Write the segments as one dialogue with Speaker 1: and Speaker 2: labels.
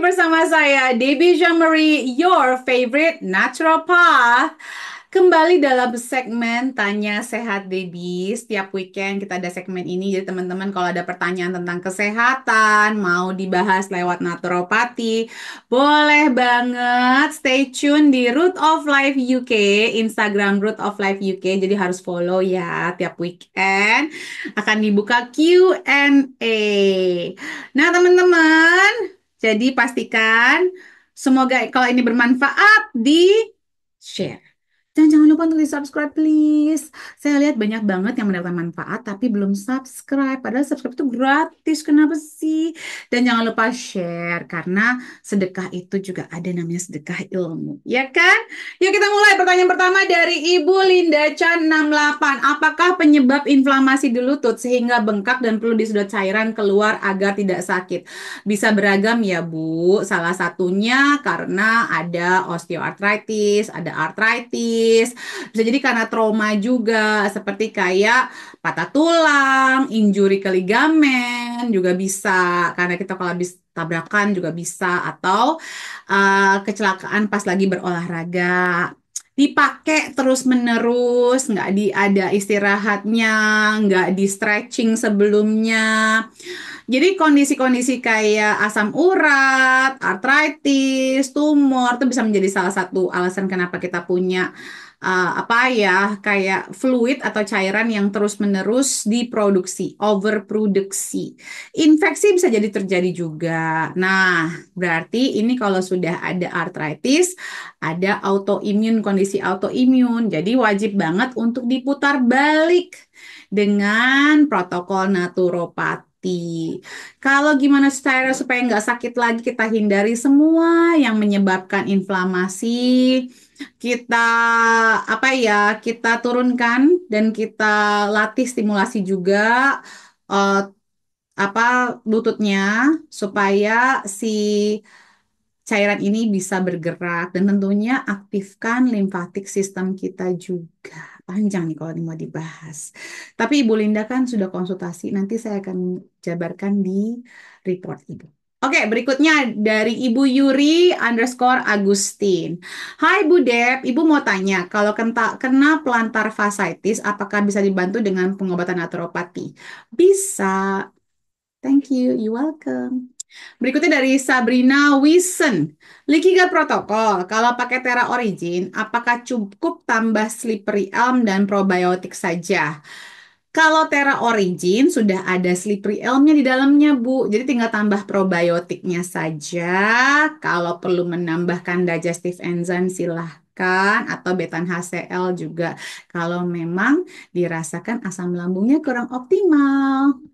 Speaker 1: bersama saya Debbie Jean-Marie, your favorite natural path. Kembali dalam segmen Tanya Sehat Baby, Setiap weekend kita ada segmen ini. Jadi teman-teman kalau ada pertanyaan tentang kesehatan, mau dibahas lewat naturopati, boleh banget stay tune di Root of Life UK, Instagram Root of Life UK. Jadi harus follow ya tiap weekend. Akan dibuka Q&A. Nah teman-teman, jadi pastikan semoga kalau ini bermanfaat di share. Dan jangan lupa untuk di-subscribe, please. Saya lihat banyak banget yang mendapatkan manfaat, tapi belum subscribe. Padahal subscribe itu gratis, kenapa sih? Dan jangan lupa share, karena sedekah itu juga ada namanya sedekah ilmu. Ya kan? Yuk kita mulai pertanyaan pertama dari Ibu Linda Chan 68. Apakah penyebab inflamasi di lutut sehingga bengkak dan perlu disedot cairan keluar agar tidak sakit? Bisa beragam ya, Bu. Salah satunya karena ada osteoartritis, ada artritis, psikis, bisa jadi karena trauma juga seperti kayak patah tulang, injuri ke ligamen juga bisa karena kita kalau habis tabrakan juga bisa atau uh, kecelakaan pas lagi berolahraga dipakai terus menerus, nggak di ada istirahatnya, nggak di stretching sebelumnya. Jadi kondisi-kondisi kayak asam urat, artritis, tumor itu bisa menjadi salah satu alasan kenapa kita punya uh, apa ya kayak fluid atau cairan yang terus-menerus diproduksi, overproduksi. Infeksi bisa jadi terjadi juga. Nah, berarti ini kalau sudah ada artritis, ada autoimun kondisi autoimun. Jadi wajib banget untuk diputar balik dengan protokol naturopat hati. Kalau gimana cara supaya nggak sakit lagi, kita hindari semua yang menyebabkan inflamasi. Kita apa ya? Kita turunkan dan kita latih stimulasi juga uh, apa lututnya supaya si cairan ini bisa bergerak dan tentunya aktifkan limfatik sistem kita juga panjang nih kalau ini mau dibahas. Tapi Ibu Linda kan sudah konsultasi, nanti saya akan jabarkan di report Ibu. Oke, berikutnya dari Ibu Yuri underscore Agustin. Hai Bu Dep, Ibu mau tanya, kalau kena, kena plantar fasciitis, apakah bisa dibantu dengan pengobatan naturopati? Bisa. Thank you, You welcome. Berikutnya dari Sabrina Wisen. Likiga protokol, kalau pakai Terra Origin, apakah cukup tambah Slippery Elm dan probiotik saja? Kalau Terra Origin sudah ada Slippery elmnya di dalamnya, Bu. Jadi tinggal tambah probiotiknya saja. Kalau perlu menambahkan digestive enzyme, silahkan. Atau betan HCl juga. Kalau memang dirasakan asam lambungnya kurang optimal.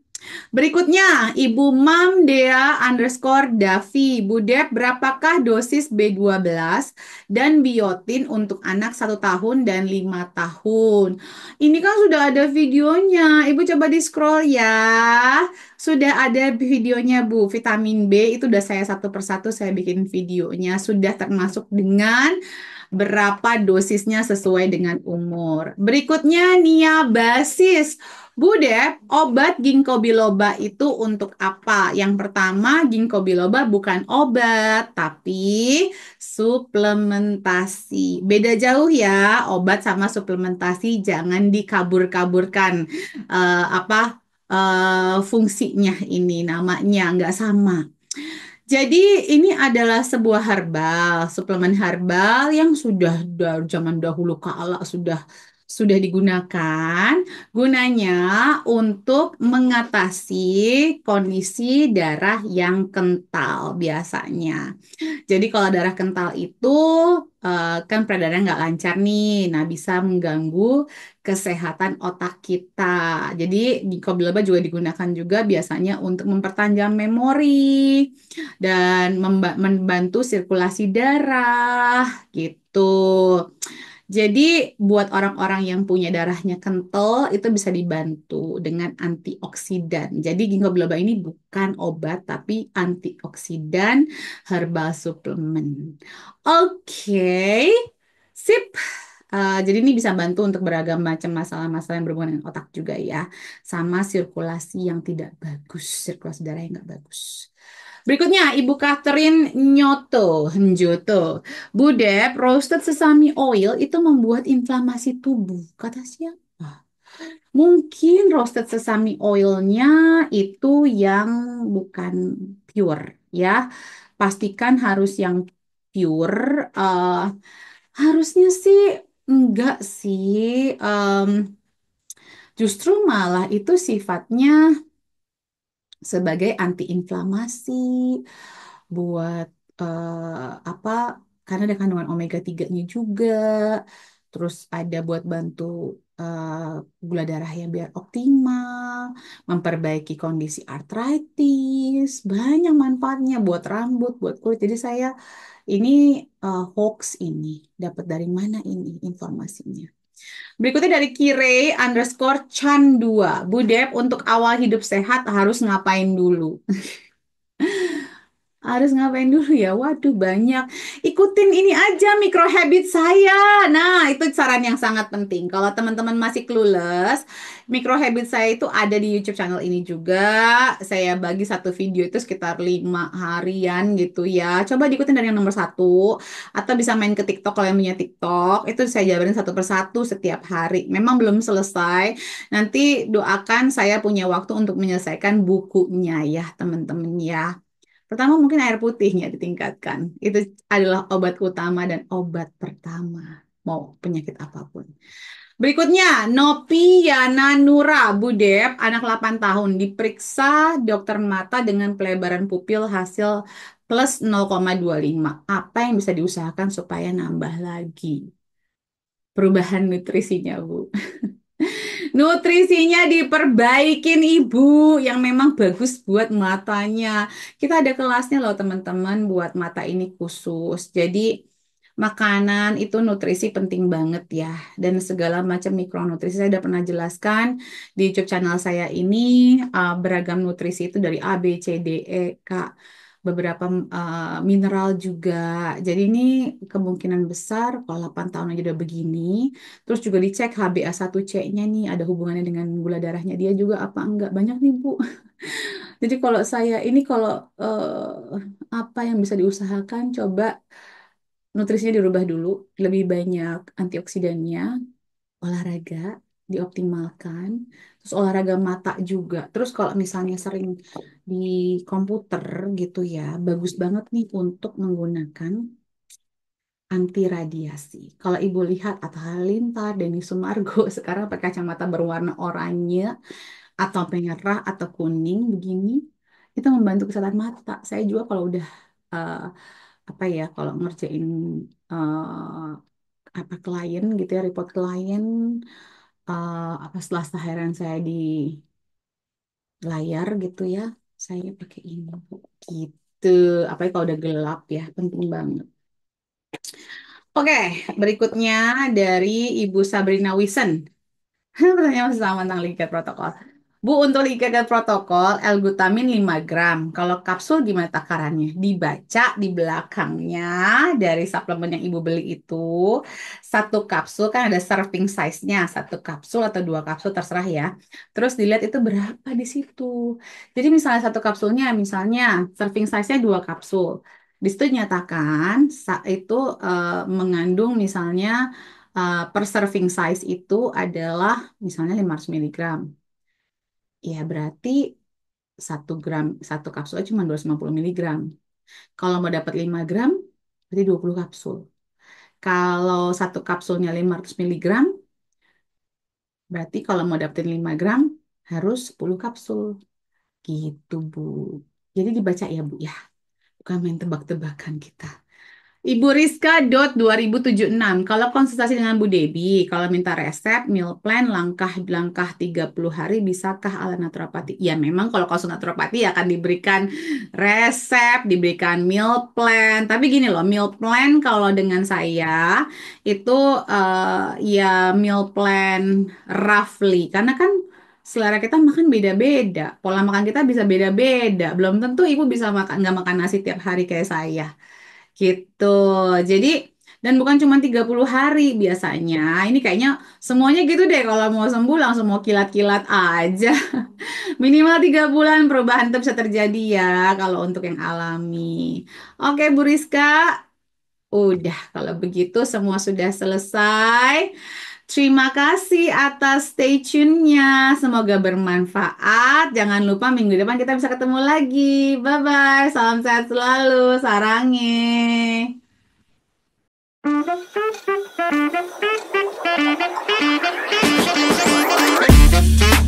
Speaker 1: Berikutnya, Ibu Mam Dea underscore Davi. Bu Dep, berapakah dosis B12 dan biotin untuk anak satu tahun dan lima tahun? Ini kan sudah ada videonya. Ibu coba di-scroll ya. Sudah ada videonya, Bu. Vitamin B itu udah saya satu persatu saya bikin videonya. Sudah termasuk dengan berapa dosisnya sesuai dengan umur. Berikutnya Nia Basis. Bu Dep, obat ginkgo biloba itu untuk apa? Yang pertama, ginkgo biloba bukan obat, tapi suplementasi. Beda jauh ya, obat sama suplementasi jangan dikabur-kaburkan uh, apa uh, fungsinya ini namanya nggak sama. Jadi ini adalah sebuah herbal, suplemen herbal yang sudah dari zaman dahulu kala sudah sudah digunakan gunanya untuk mengatasi kondisi darah yang kental biasanya. Jadi kalau darah kental itu eh, kan peredaran nggak lancar nih, nah bisa mengganggu kesehatan otak kita. Jadi ginkgo juga digunakan juga biasanya untuk mempertajam memori dan membantu sirkulasi darah gitu. Jadi buat orang-orang yang punya darahnya kental itu bisa dibantu dengan antioksidan. Jadi ginkgo biloba ini bukan obat tapi antioksidan herbal suplemen. Oke, okay. sip. Uh, jadi ini bisa bantu untuk beragam macam masalah-masalah yang berhubungan dengan otak juga ya, sama sirkulasi yang tidak bagus, sirkulasi darah yang nggak bagus. Berikutnya Ibu Catherine Nyoto, Njoto. Budep, roasted sesame oil itu membuat inflamasi tubuh. Kata siapa? Mungkin roasted sesame oilnya itu yang bukan pure ya. Pastikan harus yang pure. Uh, harusnya sih enggak sih. Um, justru malah itu sifatnya sebagai antiinflamasi buat uh, apa karena ada kandungan omega 3-nya juga terus ada buat bantu uh, gula yang biar optimal memperbaiki kondisi artritis banyak manfaatnya buat rambut buat kulit jadi saya ini uh, hoax ini dapat dari mana ini informasinya Berikutnya dari Kirei underscore Chan 2. Bu Dep, untuk awal hidup sehat harus ngapain dulu? harus ngapain dulu ya? Waduh, banyak. Ikutin ini aja micro habit saya. Nah, itu saran yang sangat penting. Kalau teman-teman masih clueless, micro habit saya itu ada di YouTube channel ini juga. Saya bagi satu video itu sekitar lima harian gitu ya. Coba diikutin dari yang nomor satu atau bisa main ke TikTok kalau yang punya TikTok. Itu saya jabarin satu persatu setiap hari. Memang belum selesai. Nanti doakan saya punya waktu untuk menyelesaikan bukunya ya, teman-teman ya. Pertama mungkin air putihnya ditingkatkan. Itu adalah obat utama dan obat pertama mau penyakit apapun. Berikutnya, Nopi Yana Nura Budep, anak 8 tahun, diperiksa dokter mata dengan pelebaran pupil hasil plus 0,25. Apa yang bisa diusahakan supaya nambah lagi? Perubahan nutrisinya, Bu. nutrisinya diperbaikin ibu yang memang bagus buat matanya. Kita ada kelasnya loh teman-teman buat mata ini khusus. Jadi makanan itu nutrisi penting banget ya dan segala macam mikronutrisi saya udah pernah jelaskan di YouTube channel saya ini uh, beragam nutrisi itu dari A B C D E K beberapa uh, mineral juga. Jadi ini kemungkinan besar kalau 8 tahun aja udah begini, terus juga dicek HbA1c-nya nih ada hubungannya dengan gula darahnya dia juga apa enggak. Banyak nih, Bu. Jadi kalau saya ini kalau uh, apa yang bisa diusahakan coba nutrisinya dirubah dulu, lebih banyak antioksidannya, olahraga, dioptimalkan. Terus olahraga mata juga. Terus kalau misalnya sering di komputer gitu ya, bagus banget nih untuk menggunakan anti radiasi. Kalau Ibu lihat Atta Halilintar, Denny Sumargo sekarang pakai kacamata berwarna oranye atau merah atau kuning begini, itu membantu kesehatan mata. Saya juga kalau udah uh, apa ya, kalau ngerjain uh, apa klien gitu ya, report klien apa eh, apa setelah seharian saya di layar gitu ya saya pakai ini gitu apa kalau udah gelap ya penting banget oke berikutnya dari Ibu Sabrina Wisen pertanyaan sama tentang lingkar protokol Bu, untuk dan protokol, l glutamin 5 gram. Kalau kapsul gimana takarannya? Dibaca di belakangnya dari suplemen yang Ibu beli itu. Satu kapsul kan ada serving size-nya. Satu kapsul atau dua kapsul, terserah ya. Terus dilihat itu berapa di situ. Jadi misalnya satu kapsulnya, misalnya serving size-nya dua kapsul. Di situ nyatakan itu uh, mengandung misalnya uh, per serving size itu adalah misalnya 500 miligram ya berarti satu gram satu kapsul cuma 250 miligram. Kalau mau dapat 5 gram, berarti 20 kapsul. Kalau satu kapsulnya 500 miligram, berarti kalau mau dapetin 5 gram, harus 10 kapsul. Gitu, Bu. Jadi dibaca ya, Bu, ya. Bukan main tebak-tebakan kita. Ibu Rizka dot 2076. Kalau konsultasi dengan Bu Debi, kalau minta resep, meal plan, langkah-langkah 30 hari, bisakah ala naturopati? Ya memang kalau konsul naturopati ya akan diberikan resep, diberikan meal plan. Tapi gini loh, meal plan kalau dengan saya itu uh, ya meal plan roughly. Karena kan selera kita makan beda-beda, pola makan kita bisa beda-beda. Belum tentu ibu bisa makan nggak makan nasi tiap hari kayak saya. Gitu. Jadi dan bukan cuma 30 hari biasanya. Ini kayaknya semuanya gitu deh kalau mau sembuh langsung mau kilat-kilat aja. Minimal tiga bulan perubahan itu bisa terjadi ya kalau untuk yang alami. Oke Bu Rizka, udah kalau begitu semua sudah selesai. Terima kasih atas stay tune-nya. Semoga bermanfaat. Jangan lupa minggu depan kita bisa ketemu lagi. Bye-bye. Salam sehat selalu. Sarangi.